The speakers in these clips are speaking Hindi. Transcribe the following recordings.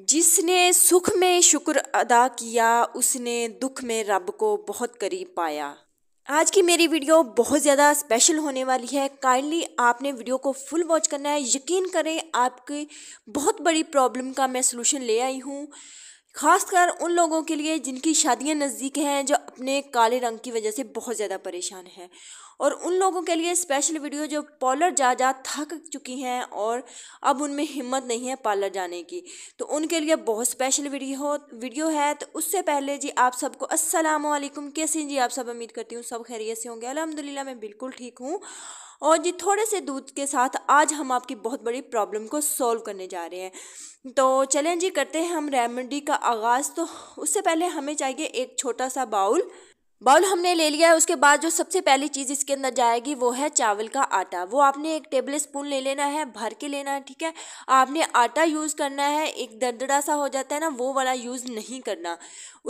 जिसने सुख में शुक्र अदा किया उसने दुख में रब को बहुत करीब पाया आज की मेरी वीडियो बहुत ज़्यादा स्पेशल होने वाली है काइंडली आपने वीडियो को फुल वॉच करना है यकीन करें आपकी बहुत बड़ी प्रॉब्लम का मैं सलूशन ले आई हूँ खासकर उन लोगों के लिए जिनकी शादियां नज़दीक हैं जो अपने काले रंग की वजह से बहुत ज़्यादा परेशान हैं और उन लोगों के लिए स्पेशल वीडियो जो पार्लर जा जा थक चुकी हैं और अब उनमें हिम्मत नहीं है पार्लर जाने की तो उनके लिए बहुत स्पेशल वीडियो वीडियो है तो उससे पहले जी आप सबको अस्सलाम कैसे जी आप सब उम्मीद करती हूँ सब खैरियत से होंगे अलहमदिल्ला मैं बिल्कुल ठीक हूँ और जी थोड़े से दूध के साथ आज हम आपकी बहुत बड़ी प्रॉब्लम को सॉल्व करने जा रहे हैं तो चलें जी करते हैं हम रेमेडी का आगाज़ तो उससे पहले हमें चाहिए एक छोटा सा बाउल बाउल हमने ले लिया है उसके बाद जो सबसे पहली चीज़ इसके अंदर जाएगी वो है चावल का आटा वो आपने एक टेबल स्पून ले लेना है भर के लेना है ठीक है आपने आटा यूज़ करना है एक दरदड़ा सा हो जाता है ना वो वाला यूज़ नहीं करना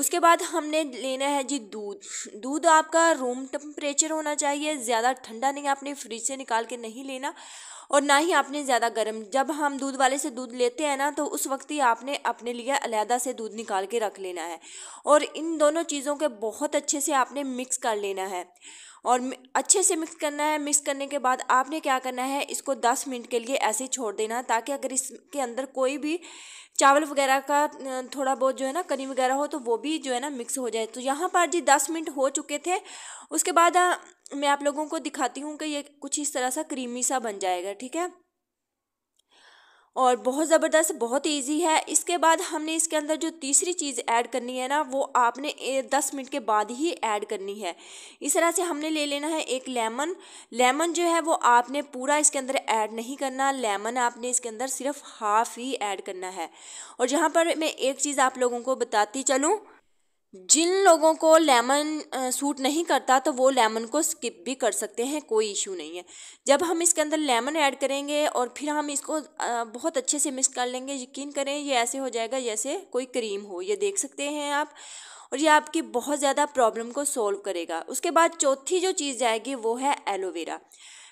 उसके बाद हमने लेना है जी दूध दूध आपका रूम टेम्परेचर होना चाहिए ज़्यादा ठंडा नहीं आपने फ्रिज से निकाल के नहीं लेना और ना ही आपने ज़्यादा गर्म जब हम दूध वाले से दूध लेते हैं ना तो उस वक्त ही आपने अपने लिए अलहदा से दूध निकाल के रख लेना है और इन दोनों चीज़ों के बहुत अच्छे से आपने मिक्स कर लेना है और अच्छे से मिक्स करना है मिक्स करने के बाद आपने क्या करना है इसको दस मिनट के लिए ऐसे ही छोड़ देना है ताकि अगर इसके अंदर कोई भी चावल वगैरह का थोड़ा बहुत जो है ना कनी वगैरह हो तो वो भी जो है ना मिक्स हो जाए तो यहाँ पर जी दस मिनट हो चुके थे उसके बाद मैं आप लोगों को दिखाती हूँ कि ये कुछ इस तरह सा क्रीमी सा बन जाएगा ठीक है और बहुत ज़बरदस्त बहुत इजी है इसके बाद हमने इसके अंदर जो तीसरी चीज़ ऐड करनी है ना वो आपने दस मिनट के बाद ही ऐड करनी है इस तरह से हमने ले लेना है एक लेमन लेमन जो है वो आपने पूरा इसके अंदर ऐड नहीं करना लेमन आपने इसके अंदर सिर्फ हाफ ही ऐड करना है और जहाँ पर मैं एक चीज़ आप लोगों को बताती चलूँ जिन लोगों को लेमन सूट नहीं करता तो वो लेमन को स्किप भी कर सकते हैं कोई इशू नहीं है जब हम इसके अंदर लेमन ऐड करेंगे और फिर हम इसको बहुत अच्छे से मिक्स कर लेंगे यकीन करें ये ऐसे हो जाएगा जैसे कोई क्रीम हो ये देख सकते हैं आप और ये आपकी बहुत ज़्यादा प्रॉब्लम को सॉल्व करेगा उसके बाद चौथी जो चीज़ जाएगी वो है एलोवेरा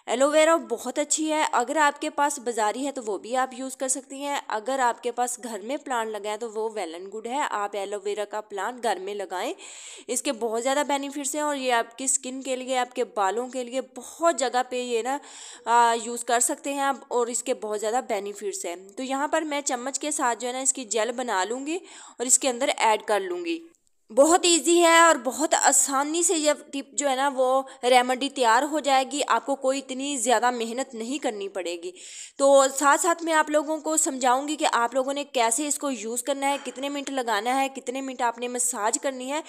एलोवेरा बहुत अच्छी है अगर आपके पास बाजारी है तो वो भी आप यूज़ कर सकती हैं अगर आपके पास घर में प्लांट लगाए तो वो वेल एंड गुड है आप एलोवेरा का प्लांट घर में लगाएं इसके बहुत ज़्यादा बेनिफिट्स हैं और ये आपकी स्किन के लिए आपके बालों के लिए बहुत जगह पे ये ना यूज़ कर सकते हैं आप और इसके बहुत ज़्यादा बेनिफिट्स हैं तो यहाँ पर मैं चम्मच के साथ जो है ना इसकी जेल बना लूँगी और इसके अंदर ऐड कर लूँगी बहुत इजी है और बहुत आसानी से यह टिप जो है ना वो रेमेडी तैयार हो जाएगी आपको कोई इतनी ज़्यादा मेहनत नहीं करनी पड़ेगी तो साथ साथ मैं आप लोगों को समझाऊंगी कि आप लोगों ने कैसे इसको यूज़ करना है कितने मिनट लगाना है कितने मिनट आपने मसाज करनी है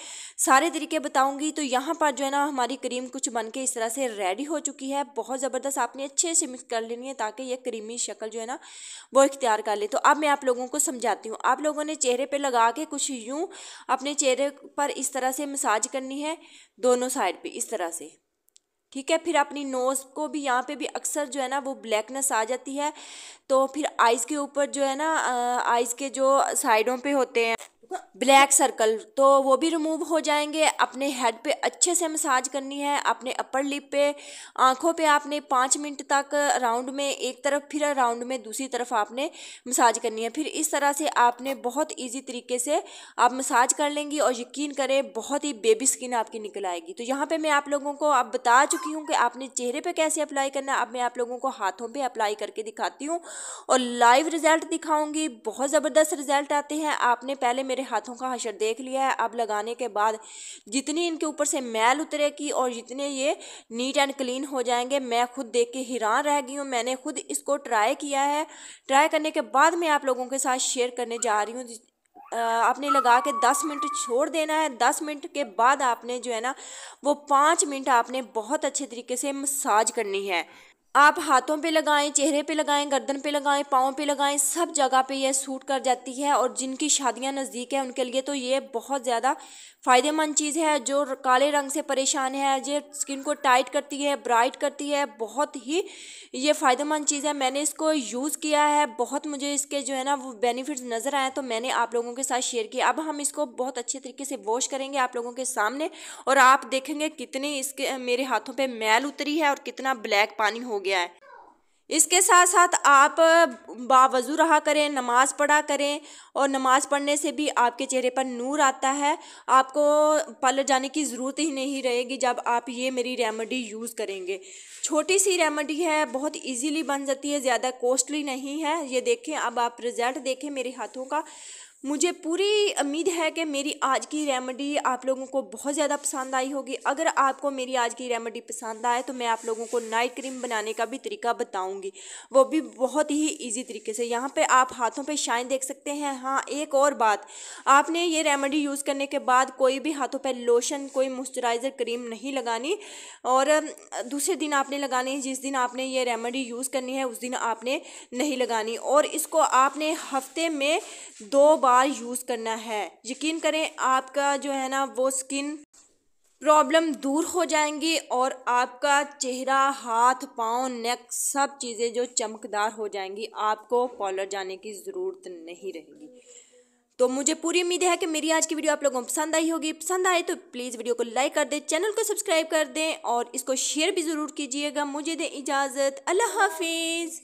सारे तरीके बताऊँगी तो यहाँ पर जो है ना हमारी क्रीम कुछ बन के इस तरह से रेडी हो चुकी है बहुत ज़बरदस्त आपने अच्छे से मिक्स कर लेनी है ताकि ये क्रीमी शक्ल जो है ना वो इख्तियार कर ले तो अब मैं आप लोगों को समझाती हूँ आप लोगों ने चेहरे पर लगा के कुछ यूँ अपने चेहरे पर इस तरह से मसाज करनी है दोनों साइड पे इस तरह से ठीक है फिर अपनी नोज़ को भी यहाँ पे भी अक्सर जो है ना वो ब्लैकनेस आ जाती है तो फिर आइज़ के ऊपर जो है ना आइज़ के जो साइडों पे होते हैं ब्लैक सर्कल तो वो भी रिमूव हो जाएंगे अपने हेड पे अच्छे से मसाज करनी है अपने अपर लिप पे आँखों पे आपने पाँच मिनट तक राउंड में एक तरफ फिर राउंड में दूसरी तरफ आपने मसाज करनी है फिर इस तरह से आपने बहुत ईजी तरीके से आप मसाज कर लेंगी और यकीन करें बहुत ही बेबी स्किन आपकी निकल आएगी तो यहाँ पर मैं आप लोगों को अब बता चुकी हूँ कि आपने चेहरे पर कैसे अप्लाई करना अब मैं आप लोगों को हाथों पर अप्लाई करके दिखाती हूँ और लाइव रिज़ल्ट दिखाऊँगी बहुत ज़बरदस्त रिज़ल्ट आते हैं आपने पहले मेरे मेरे हाथों का हशर देख लिया है अब लगाने के बाद जितनी इनके ऊपर से मैल उतरेगी और जितने ये नीट एंड क्लीन हो जाएंगे मैं खुद देख के हैरान रह गई हूँ मैंने खुद इसको ट्राई किया है ट्राई करने के बाद मैं आप लोगों के साथ शेयर करने जा रही हूँ आपने लगा के दस मिनट छोड़ देना है दस मिनट के बाद आपने जो है ना वो पाँच मिनट आपने बहुत अच्छे तरीके से मसाज करनी है आप हाथों पे लगाएं चेहरे पे लगाएं गर्दन पे लगाएं पाँव पे लगाएं सब जगह पे यह सूट कर जाती है और जिनकी शादियां नज़दीक है उनके लिए तो ये बहुत ज़्यादा फ़ायदेमंद चीज़ है जो काले रंग से परेशान है ये स्किन को टाइट करती है ब्राइट करती है बहुत ही ये फ़ायदेमंद चीज़ है मैंने इसको यूज़ किया है बहुत मुझे इसके जो है ना वो बेनिफिट्स नज़र आए तो मैंने आप लोगों के साथ शेयर किया अब हम इसको बहुत अच्छे तरीके से वॉश करेंगे आप लोगों के सामने और आप देखेंगे कितनी इसके मेरे हाथों पर मैल उतरी है और कितना ब्लैक पानी हो गया है इसके साथ साथ आप बावजू रहा करें नमाज़ पढ़ा करें और नमाज़ पढ़ने से भी आपके चेहरे पर नूर आता है आपको पार्लर जाने की ज़रूरत ही नहीं रहेगी जब आप ये मेरी रेमेडी यूज़ करेंगे छोटी सी रेमेडी है बहुत इजीली बन जाती है ज़्यादा कॉस्टली नहीं है ये देखें अब आप रिज़ल्ट देखें मेरे हाथों का मुझे पूरी उम्मीद है कि मेरी आज की रेमेडी आप लोगों को बहुत ज़्यादा पसंद आई होगी अगर आपको मेरी आज की रेमेडी पसंद आए तो मैं आप लोगों को नाइट क्रीम बनाने का भी तरीका बताऊंगी वो भी बहुत ही इजी तरीके से यहाँ पे आप हाथों पे शाइन देख सकते हैं हाँ एक और बात आपने ये रेमेडी यूज़ करने के बाद कोई भी हाथों पर लोशन कोई मॉइस्चराइज़र क्रीम नहीं लगानी और दूसरे दिन आपने लगानी जिस दिन आपने ये रेमेडी यूज़ करनी है उस दिन आपने नहीं लगानी और इसको आपने हफ्ते में दो बार बार यूज़ करना है यकीन करें आपका जो है ना वो स्किन प्रॉब्लम दूर हो जाएंगी और आपका चेहरा हाथ पाँव नेक सब चीज़ें जो चमकदार हो जाएंगी आपको पॉलर जाने की ज़रूरत नहीं रहेगी तो मुझे पूरी उम्मीद है कि मेरी आज की वीडियो आप लोगों को पसंद आई होगी पसंद आए तो प्लीज़ वीडियो को लाइक कर दें चैनल को सब्सक्राइब कर दें और इसको शेयर भी ज़रूर कीजिएगा मुझे दें इजाज़त अल्लाह हाफिज़